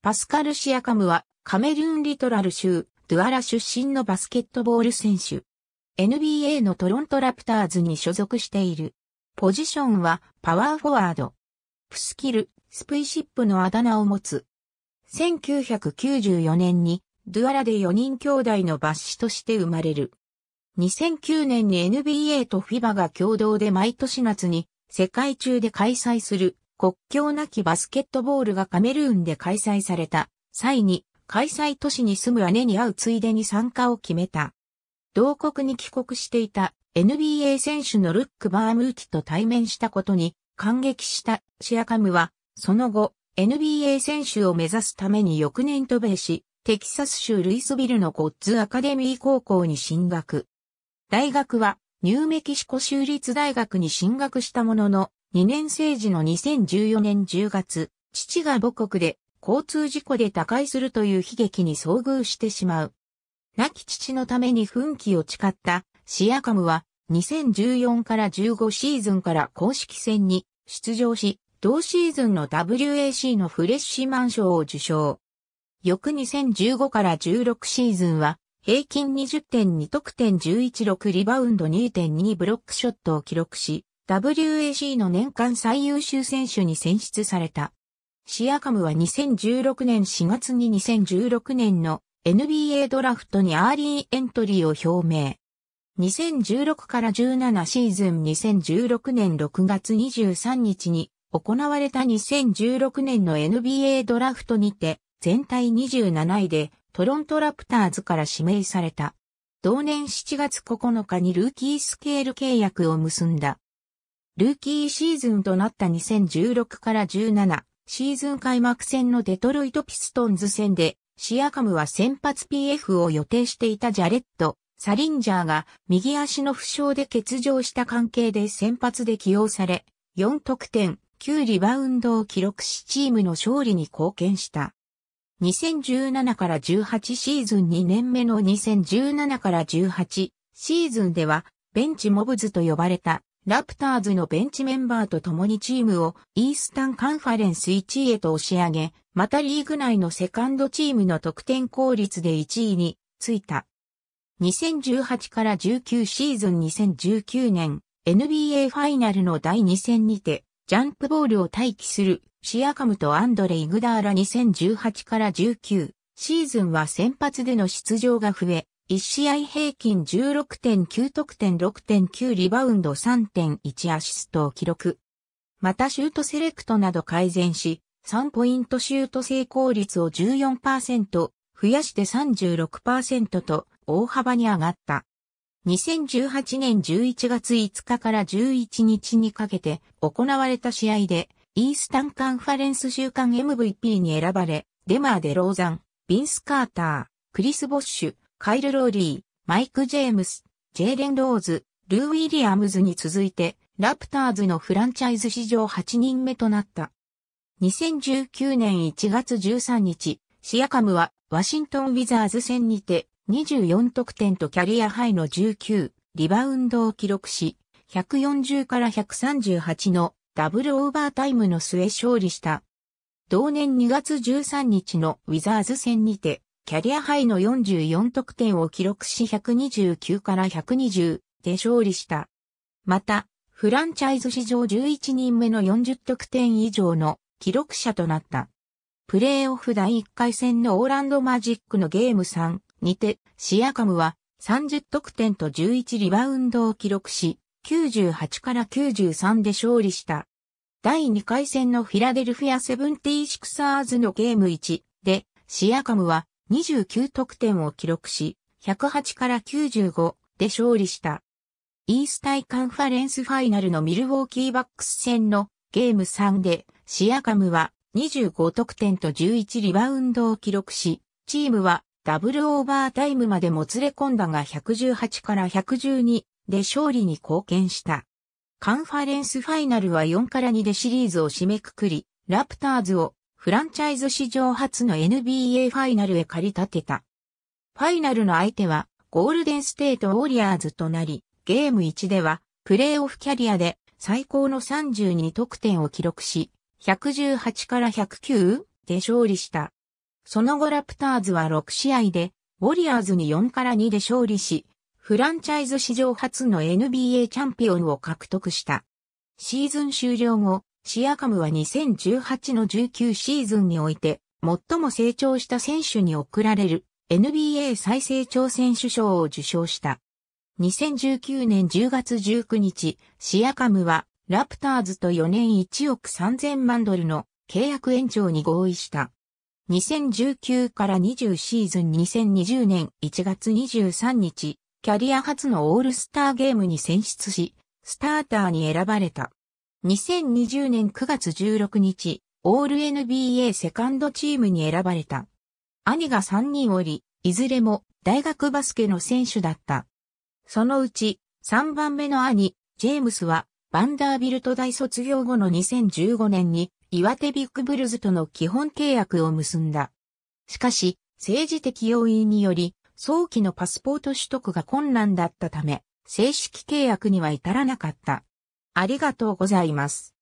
パスカル・シアカムはカメルーンリトラル州ドゥアラ出身のバスケットボール選手。NBA のトロントラプターズに所属している。ポジションはパワーフォワード。プスキル、スプイシップのあだ名を持つ。1994年にドゥアラで4人兄弟の抜ッとして生まれる。2009年に NBA とフィバが共同で毎年夏に世界中で開催する国境なきバスケットボールがカメルーンで開催された際に開催都市に住む姉に会うついでに参加を決めた。同国に帰国していた NBA 選手のルック・バームーキと対面したことに感激したシアカムは、その後、NBA 選手を目指すために翌年渡米し、テキサス州ルイスビルのゴッズアカデミー高校に進学。大学はニューメキシコ州立大学に進学したものの、2年生時の2014年10月、父が母国で交通事故で他界するという悲劇に遭遇してしまう。亡き父のために奮起を誓ったシアカムは2014から15シーズンから公式戦に出場し、同シーズンの WAC のフレッシュマン賞を受賞。翌2015から16シーズンは平均20.2得点11.6リバウンド2.2ブロックショットを記録し、WAC の年間最優秀選手に選出された。シアカムは2016年4月に2016年の NBA ドラフトにアーリーエントリーを表明。2016から17シーズン2016年6月23日に行われた2016年の NBA ドラフトにて全体27位でトロントラプターズから指名された。同年7月9日にルーキースケール契約を結んだ。ルーキーシーズンとなった2016から17シーズン開幕戦のデトロイトピストンズ戦で、シアカムは先発 PF を予定していたジャレット、サリンジャーが右足の負傷で欠場した関係で先発で起用され、4得点、9リバウンドを記録しチームの勝利に貢献した。2017から18シーズン2年目の2017から18シーズンではベンチモブズと呼ばれたラプターズのベンチメンバーと共にチームをイースタンカンファレンス1位へと押し上げ、またリーグ内のセカンドチームの得点効率で1位についた。2018から19シーズン2019年 NBA ファイナルの第2戦にてジャンプボールを待機するシアカムとアンドレ・イグダーラ2018から19シーズンは先発での出場が増え、1試合平均16.9得点6.9リバウンド3.1アシストを記録。またシュートセレクトなど改善し、3ポイントシュート成功率を14%、増やして36%と大幅に上がった。2018年11月5日から11日にかけて行われた試合で、イースタンカンファレンス週間 MVP に選ばれ、デマー・デ・ローザン、ビンス・カーター、クリス・ボッシュ、カイル・ローリー、マイク・ジェームス、ジェイレン・ローズ、ルー・ウィリアムズに続いて、ラプターズのフランチャイズ史上8人目となった。2019年1月13日、シアカムはワシントン・ウィザーズ戦にて24得点とキャリアハイの19リバウンドを記録し、140から138のダブルオーバータイムの末勝利した。同年2月13日のウィザーズ戦にてキャリアハイの44得点を記録し129から120で勝利した。また、フランチャイズ史上11人目の40得点以上の記録者となった。プレーオフ第1回戦のオーランドマジックのゲーム3にて、シアカムは30得点と11リバウンドを記録し、98から93で勝利した。第2回戦のフィラデルフィアセブンティーシクサーズのゲーム1で、シアカムは29得点を記録し、108から95で勝利した。イースタイカンファレンスファイナルのミルウォーキーバックス戦のゲーム3で、シアカムは25得点と11リバウンドを記録し、チームはダブルオーバータイムまでもつれ込んだが118から112で勝利に貢献した。カンファレンスファイナルは4から2でシリーズを締めくくり、ラプターズをフランチャイズ史上初の NBA ファイナルへ駆り立てた。ファイナルの相手はゴールデンステートウォリアーズとなり、ゲーム1ではプレーオフキャリアで最高の32得点を記録し、118から109で勝利した。その後ラプターズは6試合で、ウォリアーズに4から2で勝利し、フランチャイズ史上初の NBA チャンピオンを獲得した。シーズン終了後、シアカムは2018の19シーズンにおいて、最も成長した選手に贈られる NBA 再成長選手賞を受賞した。2019年10月19日、シアカムはラプターズと4年1億3000万ドルの契約延長に合意した。2019から20シーズン2020年1月23日、キャリア初のオールスターゲームに選出し、スターターに選ばれた。2020年9月16日、オール NBA セカンドチームに選ばれた。兄が3人おり、いずれも大学バスケの選手だった。そのうち、3番目の兄、ジェームスは、バンダービルト大卒業後の2015年に、岩手ビッグブルズとの基本契約を結んだ。しかし、政治的要因により、早期のパスポート取得が困難だったため、正式契約には至らなかった。ありがとうございます。